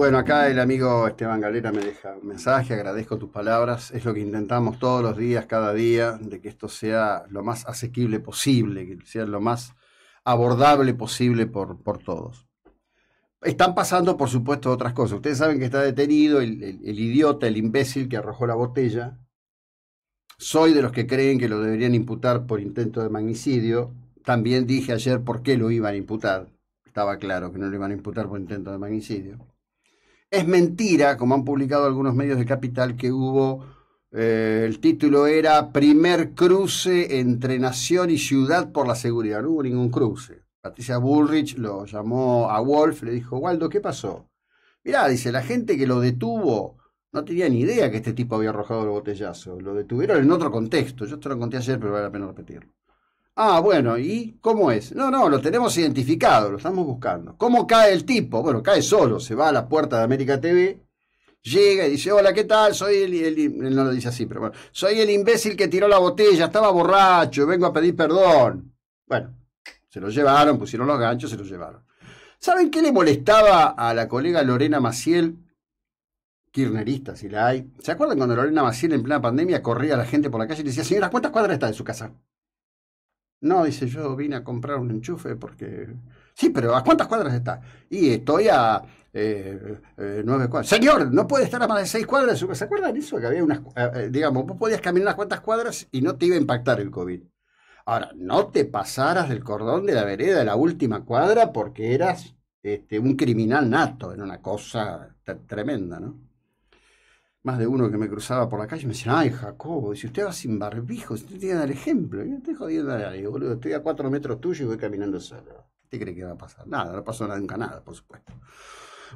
Bueno, acá el amigo Esteban Galera me deja un mensaje, agradezco tus palabras, es lo que intentamos todos los días, cada día, de que esto sea lo más asequible posible, que sea lo más abordable posible por, por todos. Están pasando, por supuesto, otras cosas. Ustedes saben que está detenido el, el idiota, el imbécil que arrojó la botella. Soy de los que creen que lo deberían imputar por intento de magnicidio. También dije ayer por qué lo iban a imputar. Estaba claro que no lo iban a imputar por intento de magnicidio. Es mentira, como han publicado algunos medios de Capital, que hubo, eh, el título era Primer cruce entre nación y ciudad por la seguridad. No hubo ningún cruce. Patricia Bullrich lo llamó a Wolf, le dijo, Waldo, ¿qué pasó? Mirá, dice, la gente que lo detuvo no tenía ni idea que este tipo había arrojado el botellazo. Lo detuvieron en otro contexto. Yo esto lo conté ayer, pero vale la pena repetirlo. Ah, bueno, ¿y cómo es? No, no, lo tenemos identificado, lo estamos buscando. ¿Cómo cae el tipo? Bueno, cae solo, se va a la puerta de América TV, llega y dice, hola, ¿qué tal? Soy el, no lo dice así, pero bueno, soy el imbécil que tiró la botella, estaba borracho, vengo a pedir perdón. Bueno, se lo llevaron, pusieron los ganchos, se lo llevaron. ¿Saben qué le molestaba a la colega Lorena Maciel? Kirnerista, si la hay. ¿Se acuerdan cuando Lorena Maciel en plena pandemia corría a la gente por la calle y le decía, señora, ¿cuántas cuadras está en su casa? No, dice, yo vine a comprar un enchufe porque... Sí, pero ¿a cuántas cuadras está? Y estoy a eh, eh, nueve cuadras. Señor, no puede estar a más de seis cuadras. ¿Se acuerdan eso? Que había unas... Eh, digamos, vos podías caminar unas cuantas cuadras y no te iba a impactar el COVID. Ahora, no te pasaras del cordón de la vereda de la última cuadra porque eras este, un criminal nato. Era una cosa tremenda, ¿no? más de uno que me cruzaba por la calle me decía, ay, Jacobo, si usted va sin barbijo, si usted tiene que dar ejemplo. yo estoy jodiendo a boludo. Estoy a cuatro metros tuyo y voy caminando solo. ¿Qué cree que va a pasar? Nada, no pasó nunca nada, por supuesto.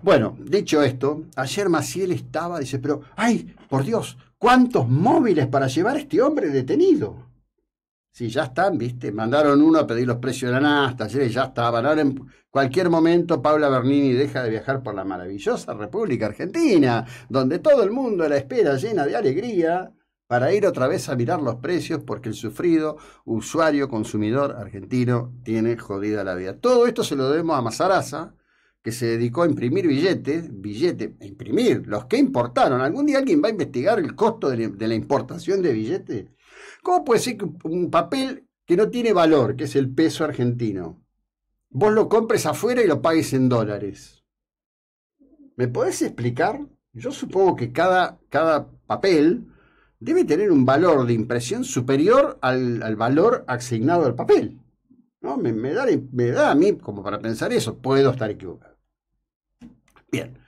Bueno, dicho esto, ayer Maciel estaba, dice, pero, ay, por Dios, ¿cuántos móviles para llevar a este hombre detenido? Si ya están, ¿viste? Mandaron uno a pedir los precios de la y ya estaban. Ahora en cualquier momento Paula Bernini deja de viajar por la maravillosa República Argentina, donde todo el mundo la espera llena de alegría para ir otra vez a mirar los precios porque el sufrido usuario consumidor argentino tiene jodida la vida. Todo esto se lo debemos a Mazaraza, que se dedicó a imprimir billetes, billetes, a imprimir, los que importaron. ¿Algún día alguien va a investigar el costo de la importación de billetes? ¿Cómo puede ser que un papel que no tiene valor, que es el peso argentino, vos lo compres afuera y lo pagues en dólares? ¿Me podés explicar? Yo supongo que cada, cada papel debe tener un valor de impresión superior al, valor asignado al papel. ¿no? Me, me, da, me da a mí como para pensar eso. Puedo estar equivocado. Bien.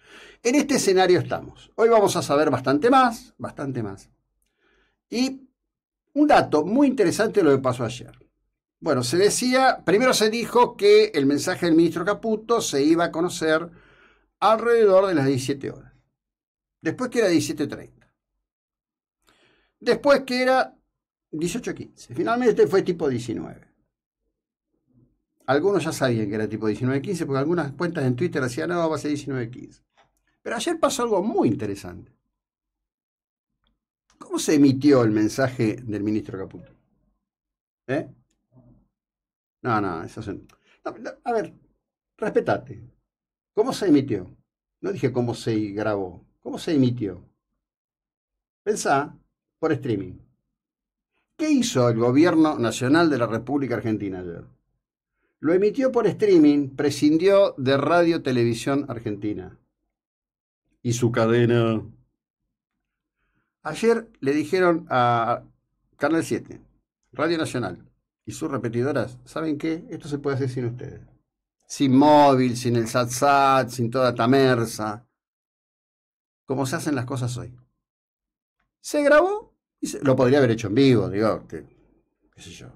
En este escenario estamos. Hoy vamos a saber bastante más, bastante más. Y un dato muy interesante lo que pasó ayer. Bueno, se decía, primero se dijo que el mensaje del ministro Caputo se iba a conocer alrededor de las 17 horas. Después que era 17.30. Después que era 18.15. Finalmente fue tipo 19. Algunos ya sabían que era tipo 19.15 porque algunas cuentas en Twitter hacían, no, va a ser 19.15. Pero ayer pasó algo muy interesante. ¿Cómo se emitió el mensaje del ministro Caputo? ¿Eh? No, no, eso es... A ver, respetate. ¿Cómo se emitió? No dije cómo se grabó. ¿Cómo se emitió? Pensá por streaming. ¿Qué hizo el gobierno nacional de la República Argentina ayer? Lo emitió por streaming, prescindió de Radio Televisión Argentina. Y su cadena Ayer le dijeron a Canal 7, Radio Nacional y sus repetidoras, ¿saben qué? Esto se puede hacer sin ustedes. Sin móvil, sin el SATSAT, sin toda tamersa. Como se hacen las cosas hoy. Se grabó y lo podría haber hecho en vivo, digo, qué sé yo.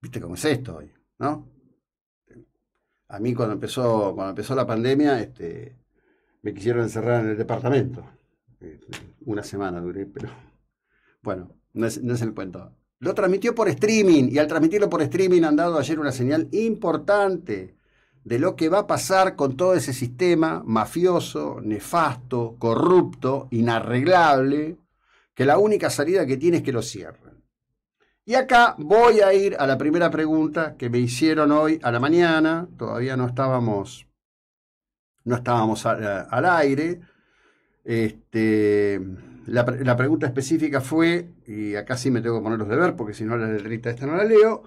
¿Viste cómo es esto hoy? ¿No? A mí cuando empezó, cuando empezó la pandemia, este, me quisieron encerrar en el departamento este, una semana duré, pero bueno, no es, el cuento. Lo transmitió por streaming y al transmitirlo por streaming han dado ayer una señal importante de lo que va a pasar con todo ese sistema mafioso, nefasto, corrupto, inarreglable, que la única salida que tiene es que lo cierren. Y acá voy a ir a la primera pregunta que me hicieron hoy a la mañana, todavía no estábamos no estábamos al eh, aire, este, la, pregunta específica fue, y acá sí me tengo que poner los ver, porque si no la letrita esta no la leo,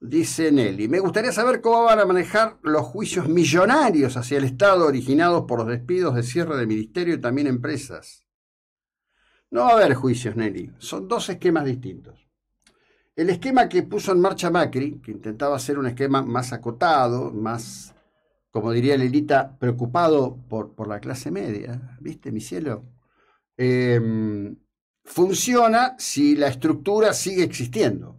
dice Nelly, me gustaría saber cómo van a manejar los juicios millonarios hacia el Estado originados por los despidos de cierre de ministerio y también empresas. No va a haber juicios, Nelly, son dos esquemas distintos. El esquema que puso en marcha Macri, que intentaba ser un esquema más acotado, más como diría Lilita, preocupado por, la clase media, ¿viste, mi cielo? Em, funciona si la estructura sigue existiendo.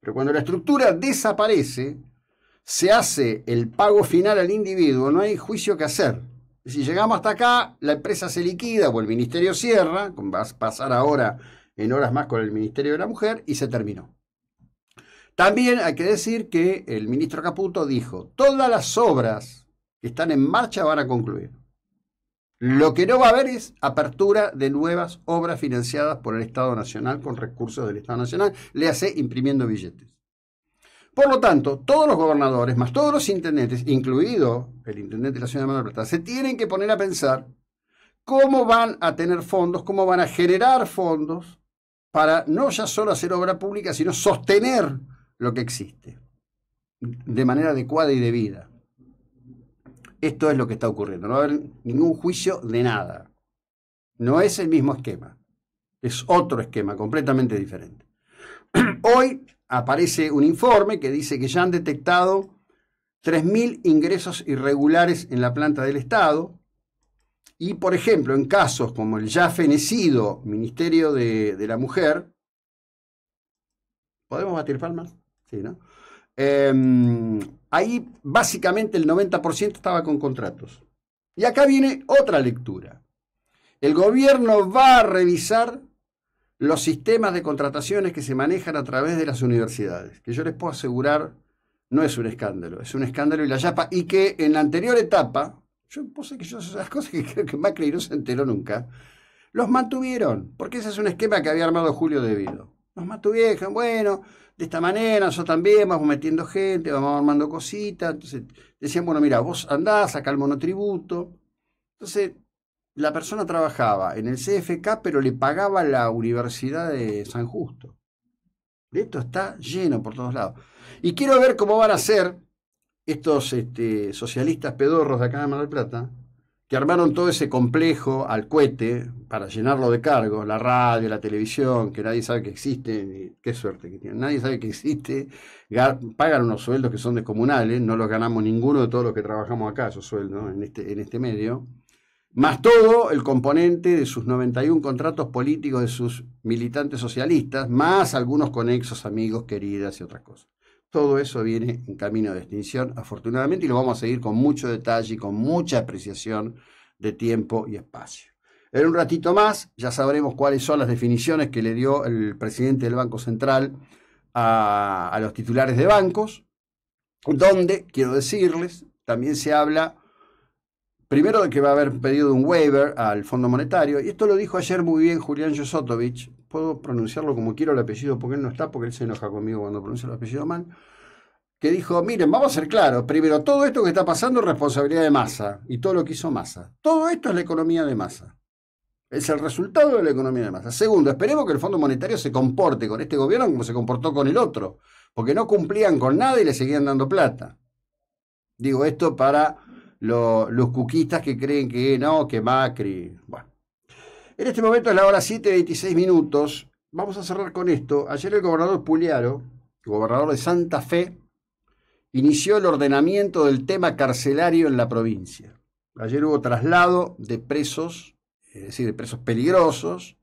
Pero cuando la estructura desaparece, se hace el pago final al individuo, no hay juicio que hacer. Si llegamos hasta acá, la empresa se liquida o el ministerio cierra, va a pasar ahora en horas más con el Ministerio de la Mujer, y se terminó. También hay que decir que el ministro Caputo dijo, todas las obras que están en marcha van a concluir. Lo que no va a haber es apertura de nuevas obras financiadas por el Estado Nacional con recursos del Estado Nacional, le hace imprimiendo billetes. Por lo tanto, todos los gobernadores, más todos los intendentes, incluido el intendente de la ciudad de Mar Plata, se tienen que poner a pensar cómo van a tener fondos, cómo van a generar fondos para no ya solo hacer obra pública, sino sostener lo que existe de manera adecuada y debida. Esto es lo que está ocurriendo. No va a haber ningún juicio de nada. No es el mismo esquema. Es otro esquema completamente diferente. Hoy aparece un informe que dice que ya han detectado 3.000 ingresos irregulares en la planta del Estado. Y, por ejemplo, en casos como el ya fenecido Ministerio de, de la Mujer, ¿podemos batir palmas? Sí, ¿no? Em, ahí básicamente el 90% estaba con contratos. Y acá viene otra lectura. El gobierno va a revisar los sistemas de contrataciones que se manejan a través de las universidades, que yo les puedo asegurar no es un escándalo, es un escándalo y la yapa, y que en la anterior etapa, yo sé que yo esas cosas que creo que Macri no se enteró nunca, los mantuvieron, porque ese es un esquema que había armado Julio De Vido. Más tu vieja, bueno, de esta manera, nosotros también vamos metiendo gente, vamos armando cositas. Entonces decían, bueno, mira, vos andás, saca el monotributo. Entonces, la persona trabajaba en el CFK, pero le pagaba la Universidad de San Justo. esto está lleno por todos lados. Y quiero ver cómo van a ser estos este, socialistas pedorros de acá de Mar del Plata, que armaron todo ese complejo al cohete para llenarlo de cargos, la radio, la televisión, que nadie sabe que existe, qué suerte que tienen, nadie sabe que existe, pagan unos sueldos que son descomunales, no los ganamos ninguno de todos los que trabajamos acá, esos sueldos en este, en este medio, más todo el componente de sus 91 contratos políticos de sus militantes socialistas, más algunos conexos, amigos, queridas y otras cosas. Todo eso viene en camino de extinción, afortunadamente, y lo vamos a seguir con mucho detalle y con mucha apreciación de tiempo y espacio. En un ratito más ya sabremos cuáles son las definiciones que le dio el presidente del Banco Central a, los titulares de bancos, donde, quiero decirles, también se habla primero de que va a haber pedido un waiver al Fondo Monetario, y esto lo dijo ayer muy bien Julián Yosotovich, puedo pronunciarlo como quiero el apellido porque él no está, porque él se enoja conmigo cuando pronuncio el apellido mal, que dijo, miren, vamos a ser claros, primero, todo esto que está pasando es responsabilidad de masa y todo lo que hizo masa. Todo esto es la economía de masa. Es el resultado de la economía de masa. Segundo, esperemos que el Fondo Monetario se comporte con este gobierno como se comportó con el otro, porque no cumplían con nada y le seguían dando plata. Digo esto para los cuquistas que creen que no, que Macri. Bueno, en este momento es la hora 7.26 minutos. Vamos a cerrar con esto. Ayer el gobernador Puliaro, gobernador de Santa Fe, inició el ordenamiento del tema carcelario en la provincia. Ayer hubo traslado de presos, es decir, de presos peligrosos,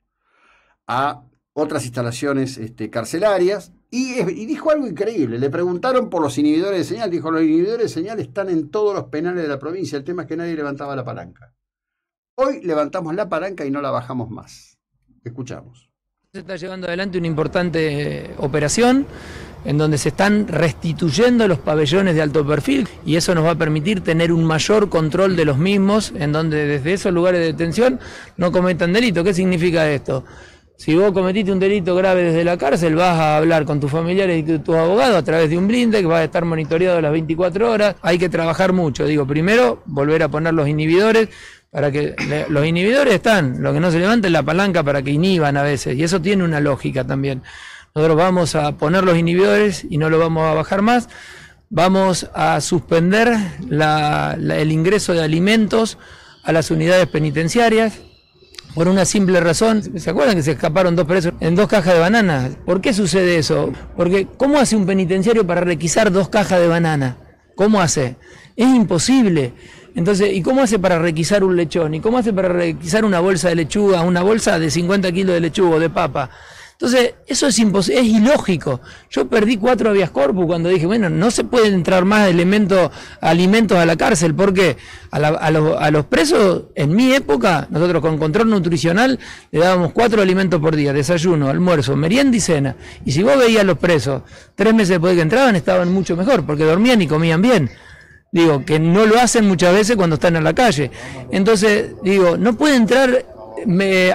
a otras instalaciones este, carcelarias. Y, y, dijo algo increíble. Le preguntaron por los inhibidores de señal. Dijo, los inhibidores de señal están en todos los penales de la provincia. El tema es que nadie levantaba la palanca. Hoy levantamos la palanca y no la bajamos más. Escuchamos. Se está llevando adelante una importante eh, operación en donde se están restituyendo los pabellones de alto perfil y eso nos va a permitir tener un mayor control de los mismos, en donde desde esos lugares de detención no cometan delito. ¿Qué significa esto? Si vos cometiste un delito grave desde la cárcel, vas a hablar con tus familiares y tus abogados a través de un blinde que va a estar monitoreado las 24 horas. Hay que trabajar mucho. Digo, primero, volver a poner los inhibidores, para que los inhibidores están, lo que no se levanta es la palanca para que inhiban a veces, y eso tiene una lógica también. Nosotros vamos a poner los inhibidores y no lo vamos a bajar más, vamos a suspender el ingreso de alimentos a las unidades penitenciarias, por una simple razón. ¿Se acuerdan que se escaparon dos presos en dos cajas de bananas? ¿Por qué sucede eso? Porque ¿cómo hace un penitenciario para requisar dos cajas de banana? ¿Cómo hace? Es imposible. Entonces, ¿y cómo hace para requisar un lechón? ¿Y cómo hace para requisar una bolsa de lechuga, una bolsa de 50 kilos de lechuga o de papa? Entonces, eso es imposible, es ilógico. Yo perdí cuatro avias corpus cuando dije, bueno, no se pueden entrar más elementos, alimentos a la cárcel, porque a, a, los, presos, en mi época, nosotros con control nutricional le dábamos cuatro alimentos por día, desayuno, almuerzo, merienda y cena. Y si vos veías a los presos, tres meses después de que entraban, estaban mucho mejor, porque dormían y comían bien digo, que no lo hacen muchas veces cuando están en la calle. Entonces, digo, no puede entrar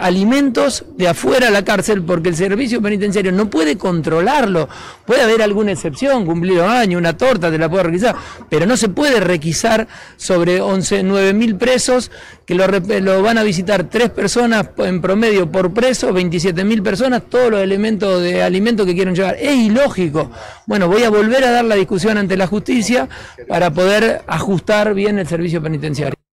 alimentos de afuera a la cárcel porque el servicio penitenciario no puede controlarlo. Puede haber alguna excepción, cumplido año, una torta, te la puedo requisar, pero no se puede requisar sobre 11, 9 mil presos que lo, lo, van a visitar tres personas en promedio por preso, 27 mil personas, todos los elementos de alimento que quieren llevar. Es ilógico. Bueno, voy a volver a dar la discusión ante la justicia para poder ajustar bien el servicio penitenciario.